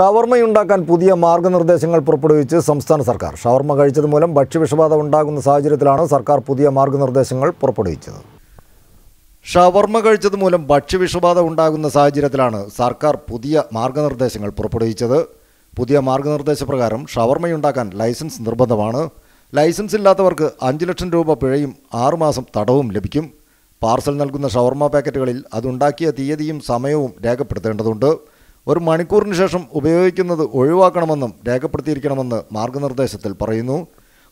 ഷവർമ്മയുണ്ടാക്കാൻ പുതിയ മാർഗനിർദ്ദേശങ്ങൾ പുറപ്പെടുവിച്ച് സംസ്ഥാന സർക്കാർ ഷവർമ്മ കഴിച്ചത് മൂലം ഭക്ഷ്യവിഷബാധ ഉണ്ടാകുന്ന സാഹചര്യത്തിലാണ് സർക്കാർ പുതിയ മാർഗനിർദ്ദേശങ്ങൾ പുറപ്പെടുവിച്ചത് ഷവർമ്മ കഴിച്ചത് മൂലം ഭക്ഷ്യവിഷബാധ ഉണ്ടാകുന്ന സാഹചര്യത്തിലാണ് സർക്കാർ പുതിയ മാർഗനിർദ്ദേശങ്ങൾ പുറപ്പെടുവിച്ചത് പുതിയ പ്രകാരം ഷവർമ്മയുണ്ടാക്കാൻ ലൈസൻസ് നിർബന്ധമാണ് ലൈസൻസ് ഇല്ലാത്തവർക്ക് അഞ്ച് ലക്ഷം രൂപ പിഴയും ആറുമാസം തടവും ലഭിക്കും പാർസൽ നൽകുന്ന ഷവർമ്മ പാക്കറ്റുകളിൽ അതുണ്ടാക്കിയ തീയതിയും സമയവും രേഖപ്പെടുത്തേണ്ടതുണ്ട് ഒരു മണിക്കൂറിന് ശേഷം ഉപയോഗിക്കുന്നത് ഒഴിവാക്കണമെന്നും രേഖപ്പെടുത്തിയിരിക്കണമെന്ന് മാർഗനിർദ്ദേശത്തിൽ പറയുന്നു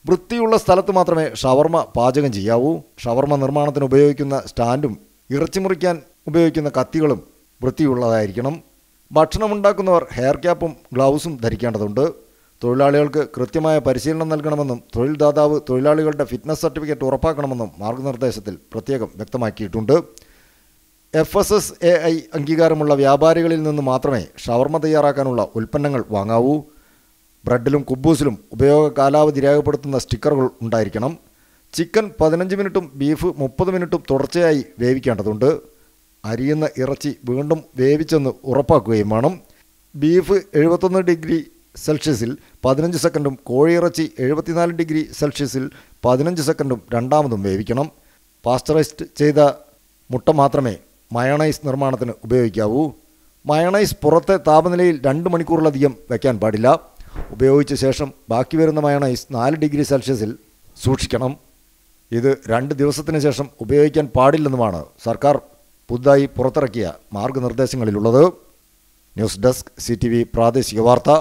വൃത്തിയുള്ള സ്ഥലത്ത് മാത്രമേ ഷവർമ പാചകം ചെയ്യാവൂ ഷവർമ നിർമ്മാണത്തിന് ഉപയോഗിക്കുന്ന സ്റ്റാൻഡും ഇറച്ചി മുറിക്കാൻ ഉപയോഗിക്കുന്ന കത്തികളും വൃത്തിയുള്ളതായിരിക്കണം ഭക്ഷണമുണ്ടാക്കുന്നവർ ഹെയർ ക്യാപ്പും ഗ്ലൗസും ധരിക്കേണ്ടതുണ്ട് തൊഴിലാളികൾക്ക് കൃത്യമായ പരിശീലനം നൽകണമെന്നും തൊഴിൽദാതാവ് തൊഴിലാളികളുടെ ഫിറ്റ്നസ് സർട്ടിഫിക്കറ്റ് ഉറപ്പാക്കണമെന്നും മാർഗനിർദ്ദേശത്തിൽ പ്രത്യേകം വ്യക്തമാക്കിയിട്ടുണ്ട് F S S A I അംഗീകാരമുള്ള വ്യാപാരികളിൽ നിന്ന് മാത്രമേ ഷവർമ തയ്യാറാക്കാനുള്ള ഉൽപ്പന്നങ്ങൾ വാങ്ങാവൂ ബ്രെഡിലും കുബൂസിലും ഉപയോഗ കാലാവധി രേഖപ്പെടുത്തുന്ന സ്റ്റിക്കറുകൾ ഉണ്ടായിരിക്കണം ചിക്കൻ പതിനഞ്ച് മിനിറ്റും ബീഫ് മുപ്പത് മിനിറ്റും തുടർച്ചയായി വേവിക്കേണ്ടതുണ്ട് അരിയുന്ന ഇറച്ചി വീണ്ടും വേവിച്ചെന്ന് ഉറപ്പാക്കുകയും വേണം ബീഫ് എഴുപത്തൊന്ന് ഡിഗ്രി സെൽഷ്യസിൽ പതിനഞ്ച് സെക്കൻഡും കോഴിയിറച്ചി എഴുപത്തിനാല് ഡിഗ്രി സെൽഷ്യസിൽ പതിനഞ്ച് സെക്കൻഡും രണ്ടാമതും വേവിക്കണം പാസ്റ്ററൈസ്ഡ് ചെയ്ത മുട്ട മാത്രമേ മയണൈസ് നിർമ്മാണത്തിന് ഉപയോഗിക്കാവൂ മയണൈസ് പുറത്തെ താപനിലയിൽ രണ്ട് മണിക്കൂറിലധികം വയ്ക്കാൻ പാടില്ല ഉപയോഗിച്ച ശേഷം ബാക്കി വരുന്ന മയണൈസ് നാല് ഡിഗ്രി സെൽഷ്യസിൽ സൂക്ഷിക്കണം ഇത് രണ്ട് ദിവസത്തിന് ശേഷം ഉപയോഗിക്കാൻ പാടില്ലെന്നുമാണ് സർക്കാർ പുതുതായി പുറത്തിറക്കിയ മാർഗനിർദ്ദേശങ്ങളിലുള്ളത് ന്യൂസ് ഡെസ്ക് സി പ്രാദേശിക വാർത്ത